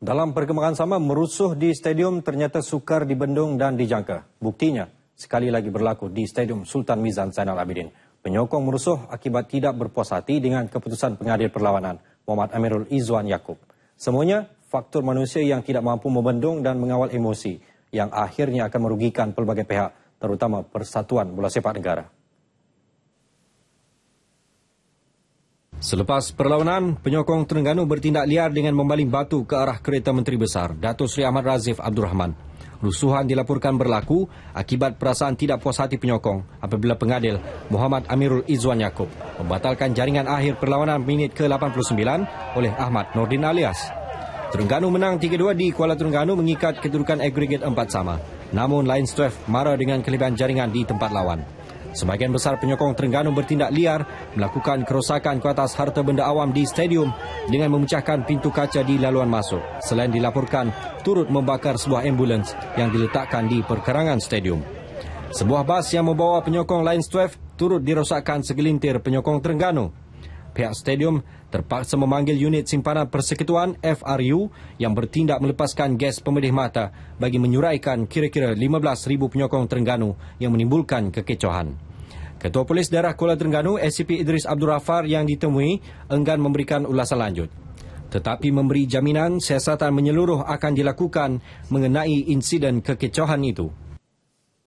Dalam perkembangan sama, merusuh di stadium ternyata sukar dibendung dan dijangka. Buktinya, sekali lagi berlaku di stadium Sultan Mizan Zainal Abidin. Penyokong merusuh akibat tidak berpuas hati dengan keputusan pengadil perlawanan, Muhammad Amirul Izzuan Yaakob. Semuanya, faktor manusia yang tidak mampu membendung dan mengawal emosi, yang akhirnya akan merugikan pelbagai pihak, terutama Persatuan Bola Sepak Negara. Selepas perlawanan, penyokong Terengganu bertindak liar dengan membaling batu ke arah kereta Menteri Besar, Datuk Sri Ahmad Razif Abdul Rahman. Rusuhan dilaporkan berlaku akibat perasaan tidak puas hati penyokong apabila pengadil Muhammad Amirul Izwan Yaakob membatalkan jaringan akhir perlawanan minit ke-89 oleh Ahmad Nordin alias. Terengganu menang 3-2 di Kuala Terengganu mengikat kedudukan agregat empat sama. Namun Lions Trev marah dengan kelebihan jaringan di tempat lawan. Sebagian besar penyokong Terengganu bertindak liar melakukan kerosakan ke atas harta benda awam di stadium dengan memecahkan pintu kaca di laluan masuk. Selain dilaporkan, turut membakar sebuah ambulans yang diletakkan di perkerangan stadium. Sebuah bas yang membawa penyokong Lions 12 turut dirosakkan segelintir penyokong Terengganu. Pihak stadium terpaksa memanggil unit simpanan persekutuan FRU yang bertindak melepaskan gas pemedih mata bagi menyuraikan kira-kira 15,000 penyokong Terengganu yang menimbulkan kekecohan. Ketua Polis Daerah Kuala Terengganu, SCP Idris Abdul Rafar yang ditemui enggan memberikan ulasan lanjut. Tetapi memberi jaminan siasatan menyeluruh akan dilakukan mengenai insiden kekecohan itu.